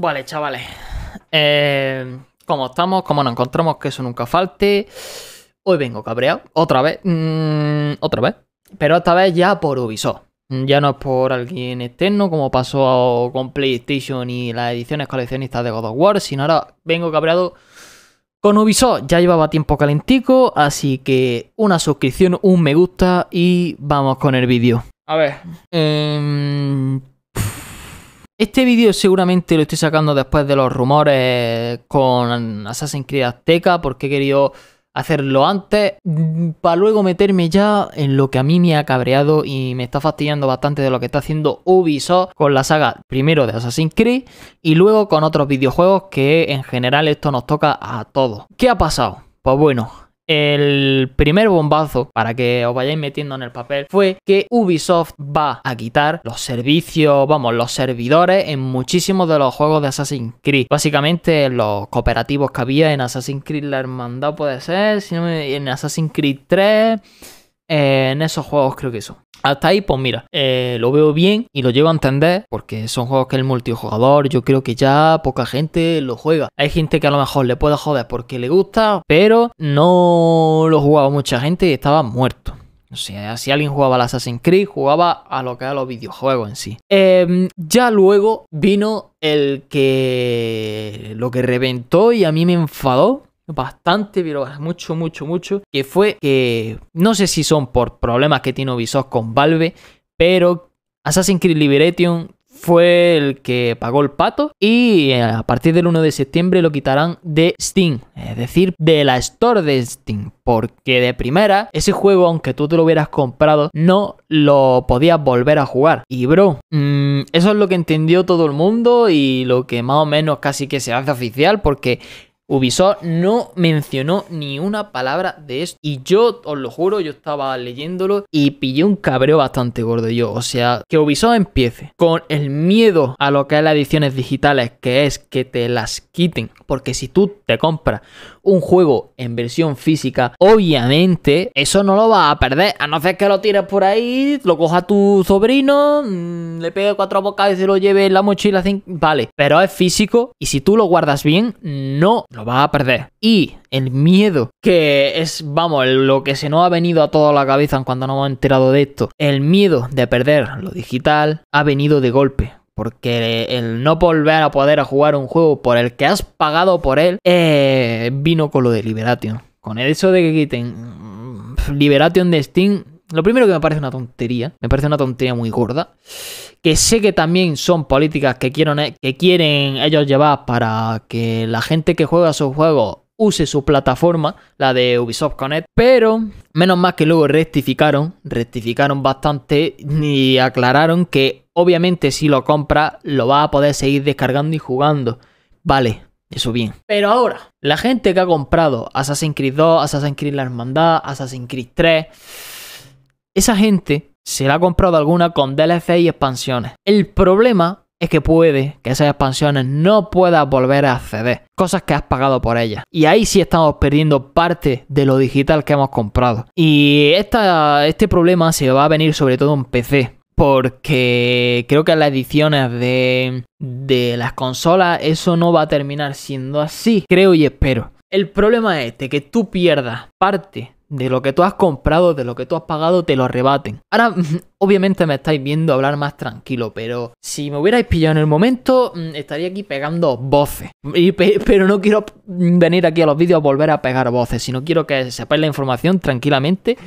Vale, chavales. Eh, ¿Cómo estamos? ¿Cómo nos encontramos? Que eso nunca falte. Hoy vengo cabreado. Otra vez. Mm, otra vez. Pero esta vez ya por Ubisoft. Mm, ya no es por alguien externo, como pasó con PlayStation y las ediciones coleccionistas de God of War, sino ahora vengo cabreado con Ubisoft. Ya llevaba tiempo calentico, así que una suscripción, un me gusta y vamos con el vídeo. A ver. Em, este vídeo seguramente lo estoy sacando después de los rumores con Assassin's Creed Azteca porque he querido hacerlo antes mm, para luego meterme ya en lo que a mí me ha cabreado y me está fastidiando bastante de lo que está haciendo Ubisoft con la saga primero de Assassin's Creed y luego con otros videojuegos que en general esto nos toca a todos. ¿Qué ha pasado? Pues bueno, el primer bombazo, para que os vayáis metiendo en el papel, fue que Ubisoft va a quitar los servicios, vamos, los servidores en muchísimos de los juegos de Assassin's Creed. Básicamente los cooperativos que había en Assassin's Creed La Hermandad puede ser, en Assassin's Creed 3 eh, en esos juegos creo que eso Hasta ahí, pues mira, eh, lo veo bien y lo llevo a entender porque son juegos que el multijugador yo creo que ya poca gente lo juega. Hay gente que a lo mejor le puede joder porque le gusta, pero no lo jugaba mucha gente y estaba muerto. O sea, si alguien jugaba al Assassin's Creed, jugaba a lo que era los videojuegos en sí. Em, ya luego vino el que lo que reventó y a mí me enfadó, bastante, pero mucho, mucho, mucho, que fue que no sé si son por problemas que tiene Ubisoft con Valve, pero Assassin's Creed Liberation fue el que pagó el pato y eh, a partir del 1 de septiembre lo quitarán de Steam, es decir, de la store de Steam, porque de primera ese juego, aunque tú te lo hubieras comprado, no lo podías volver a jugar. Y bro, mm, eso es lo que entendió todo el mundo y lo que más o menos casi que se hace oficial porque Ubisoft no mencionó ni una palabra de esto. Y yo, os lo juro, yo estaba leyéndolo y pillé un cabreo bastante gordo yo. O sea, que Ubisoft empiece con el miedo a lo que es las ediciones digitales, que es que te las quiten. Porque si tú te compras un juego en versión física, obviamente eso no lo vas a perder. A no ser que lo tires por ahí, lo coja tu sobrino, mm, le pegue cuatro bocas y se lo lleve en la mochila. Vale, pero es físico y si tú lo guardas bien, no lo vas a perder. Y el miedo, que es, vamos, lo que se nos ha venido a toda la cabeza cuando nos hemos enterado de esto, el miedo de perder lo digital ha venido de golpe. Porque el no volver a poder a jugar un juego por el que has pagado por él eh, vino con lo de Liberation. Con el hecho de que quiten mm, Liberation de Steam lo primero que me parece una tontería, me parece una tontería muy gorda, que sé que también son políticas que quieren, que quieren ellos llevar para que la gente que juega sus juegos use su plataforma, la de Ubisoft Connect, pero menos mal que luego rectificaron, rectificaron bastante y aclararon que obviamente si lo compra... lo va a poder seguir descargando y jugando. Vale, eso bien. Pero ahora, la gente que ha comprado Assassin's Creed 2, Assassin's Creed La Hermandad, Assassin's Creed 3 esa gente se la ha comprado alguna con DLC y expansiones. El problema es que puede que esas expansiones no puedas volver a acceder, cosas que has pagado por ellas. Y ahí sí estamos perdiendo parte de lo digital que hemos comprado. Y este problema se va a venir sobre todo en PC, porque creo que en las ediciones de, de las consolas eso no va a terminar siendo así, creo y espero. El problema es este, que tú pierdas parte de lo que tú has comprado, de lo que tú has pagado, te lo rebaten. Ahora, obviamente me estáis viendo hablar más tranquilo, pero si me hubierais pillado en el momento, mm, estaría aquí pegando voces. pero no quiero venir aquí a los vídeos a volver a pegar voces, sino quiero que sepáis la información tranquilamente.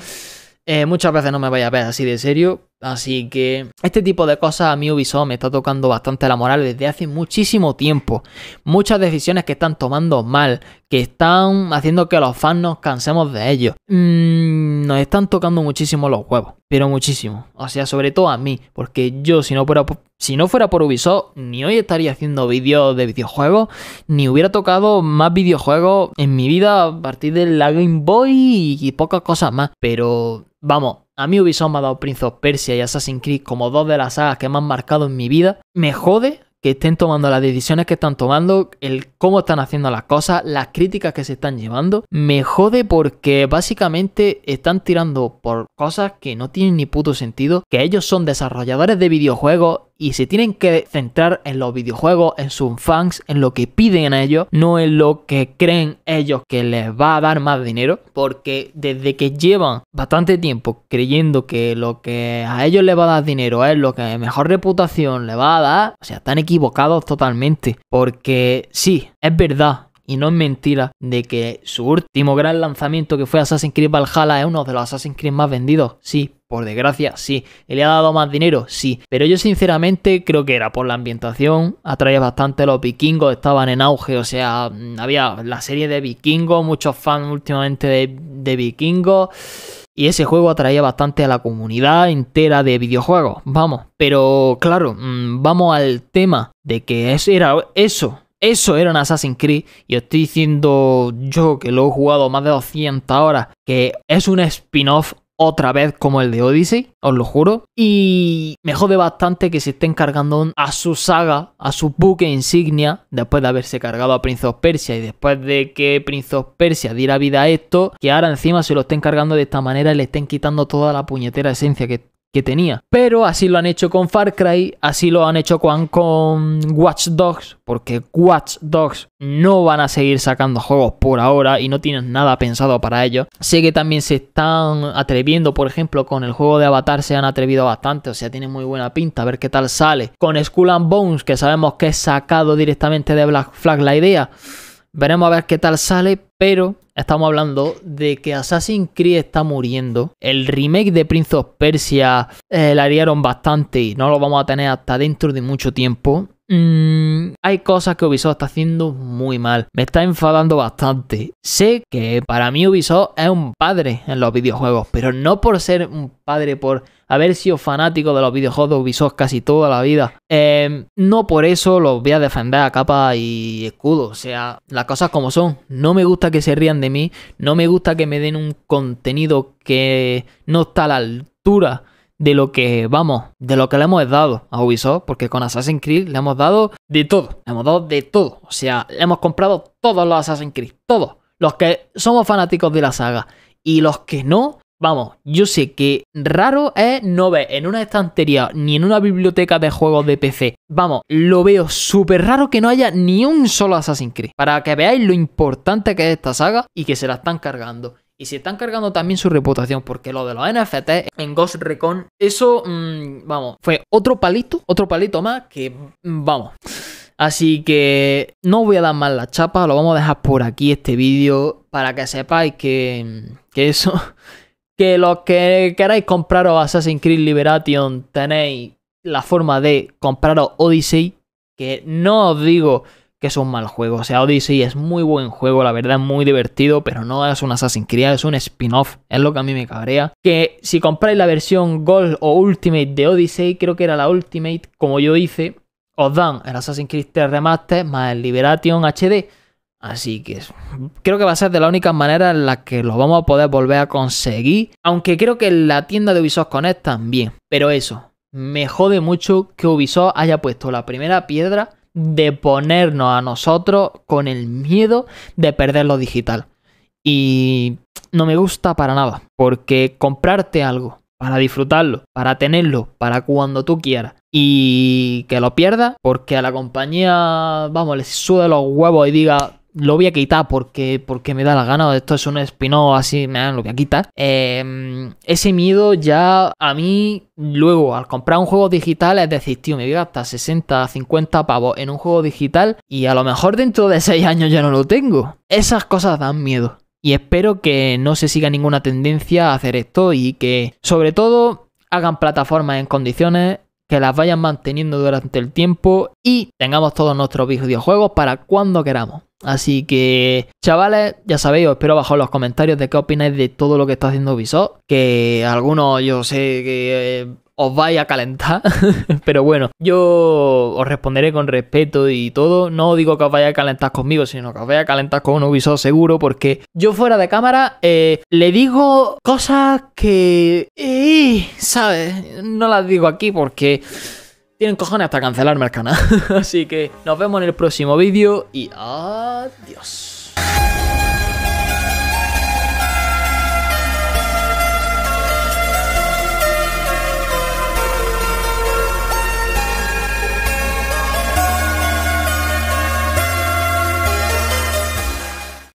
Eh, muchas veces no me vaya a ver así de serio, así que este tipo de cosas a mí Ubisoft me está tocando bastante la moral desde hace muchísimo tiempo. Muchas decisiones que están tomando mal, que están haciendo que los fans nos cansemos de ellos. Mm, nos están tocando muchísimo los huevos, pero muchísimo. O sea, sobre todo a mí, porque yo si no fuera por, si no fuera por Ubisoft, ni hoy estaría haciendo vídeos de videojuegos, ni hubiera tocado más videojuegos en mi vida a partir de la Game Boy y, pocas cosas más. Pero vamos, a mí Ubisoft me ha dado Prince of Persia y Assassin's Creed como dos de las sagas que más han marcado en mi vida. Me jode que estén tomando las decisiones que están tomando, el cómo están haciendo las cosas, las críticas que se están llevando, me jode porque básicamente están tirando por cosas que no tienen ni puto sentido, que ellos son desarrolladores de videojuegos y se tienen que centrar en los videojuegos, en sus fans, en lo que piden a ellos, no en lo que creen ellos que les va a dar más dinero, porque desde que llevan bastante tiempo creyendo que lo que a ellos les va a dar dinero es lo que mejor reputación le va a dar, o sea, están equivocados totalmente, porque sí, es verdad, y no es mentira de que su último gran lanzamiento que fue Assassin's Creed Valhalla es uno de los Assassin's Creed más vendidos. Sí, por desgracia, sí. ¿Le ha dado más dinero? Sí. Pero yo sinceramente creo que era por la ambientación. Atraía bastante a los vikingos, estaban en auge. O sea, mm, había la serie de vikingos, muchos fans últimamente de, de vikingos. Y ese juego atraía bastante a la comunidad entera de videojuegos. Vamos. Pero claro, mm, vamos al tema de que eso era eso. Eso era un Assassin's Creed y estoy diciendo yo que lo he jugado más de 200 horas, que es un spin-off otra vez como el de Odyssey, os lo juro. Y me jode bastante que se estén cargando a su saga, a su buque insignia, después de haberse cargado a Prince Persia y después de que Prince of Persia diera vida a esto, que ahora encima se lo estén cargando de esta manera y le estén quitando toda la puñetera esencia que que tenía. Pero así lo han hecho con Far Cry, así lo han hecho con, con, Watch Dogs, porque Watch Dogs no van a seguir sacando juegos por ahora y no tienen nada pensado para ello. Sé que también se están atreviendo, por ejemplo, con el juego de Avatar se han atrevido bastante, o sea, tiene muy buena pinta, a ver qué tal sale. Con Skull and Bones, que sabemos que es sacado directamente de Black Flag la idea. Veremos a ver qué tal sale, pero Estamos hablando de que Assassin's Creed está muriendo. El remake de Prince of Persia la eh, liaron bastante y no lo vamos a tener hasta dentro de mucho tiempo. Mmm, hay cosas que Ubisoft está haciendo muy mal. Me está enfadando bastante. Sé que para mí Ubisoft es un padre en los videojuegos, pero no por ser un padre, por haber sido fanático de los videojuegos de Ubisoft casi toda la vida. Eh, no por eso los voy a defender a capa y escudo. O sea, las cosas como son. No me gusta que se rían de mí. No me gusta que me den un contenido que no está a la altura de lo que vamos, de lo que le hemos dado a Ubisoft, porque con Assassin's Creed le hemos dado de todo, le hemos dado de todo, o sea, le hemos comprado todos los Assassin's Creed, todos, los que somos fanáticos de la saga y los que no, Vamos, yo sé que raro es no ver en una estantería ni en una biblioteca de juegos de PC. Vamos, lo veo súper raro que no haya ni un solo Assassin's Creed. Para que veáis lo importante que es esta saga y que se la están cargando. Y se están cargando también su reputación, porque lo de los NFT en Ghost Recon, eso, mm, vamos, fue otro palito, otro palito más que, mm, vamos. Así que no voy a dar más la chapa, lo vamos a dejar por aquí este vídeo para que sepáis que, mm, que eso, que los que queráis compraros Assassin's Creed Liberation tenéis la forma de compraros Odyssey, que no os digo que es un mal juego. O sea, Odyssey es muy buen juego, la verdad, muy divertido, pero no es un Assassin's Creed, es un spin-off. Es lo que a mí me cabrea. Que si compráis la versión Gold o Ultimate de Odyssey, creo que era la Ultimate, como yo hice, os dan el Assassin's Creed 3 Remaster más el Liberation HD. Así que creo que va a ser de la única manera en la que lo vamos a poder volver a conseguir. Aunque creo que la tienda de Ubisoft Connect también. Pero eso, me jode mucho que Ubisoft haya puesto la primera piedra de ponernos a nosotros con el miedo de perder lo digital. Y no me gusta para nada, porque comprarte algo para disfrutarlo, para tenerlo, para cuando tú quieras y que lo pierdas, porque a la compañía, vamos, le sube los huevos y diga, lo voy a quitar porque, porque me da la gana, esto es un spin-off así, me lo voy a quitar. Em, ese miedo ya a mí, luego al comprar un juego digital, es decir, tío, me voy a gastar 60, 50 pavos en un juego digital y a lo mejor dentro de 6 años ya no lo tengo. Esas cosas dan miedo. Y espero que no se siga ninguna tendencia a hacer esto y que, sobre todo, hagan plataformas en condiciones que las vayan manteniendo durante el tiempo y tengamos todos nuestros videojuegos para cuando queramos. Así que, chavales, ya sabéis, os espero abajo en los comentarios de qué opináis de todo lo que está haciendo Ubisoft. Que algunos yo sé que eh, os vais a calentar, pero bueno, yo os responderé con respeto y todo. No digo que os vaya a calentar conmigo, sino que os vaya a calentar con un Ubisoft seguro, porque yo fuera de cámara eh, le digo cosas que, ¿sabes? No las digo aquí porque tienen cojones hasta cancelarme el canal. Así que nos vemos en el próximo vídeo y... ¡Ah! Adiós.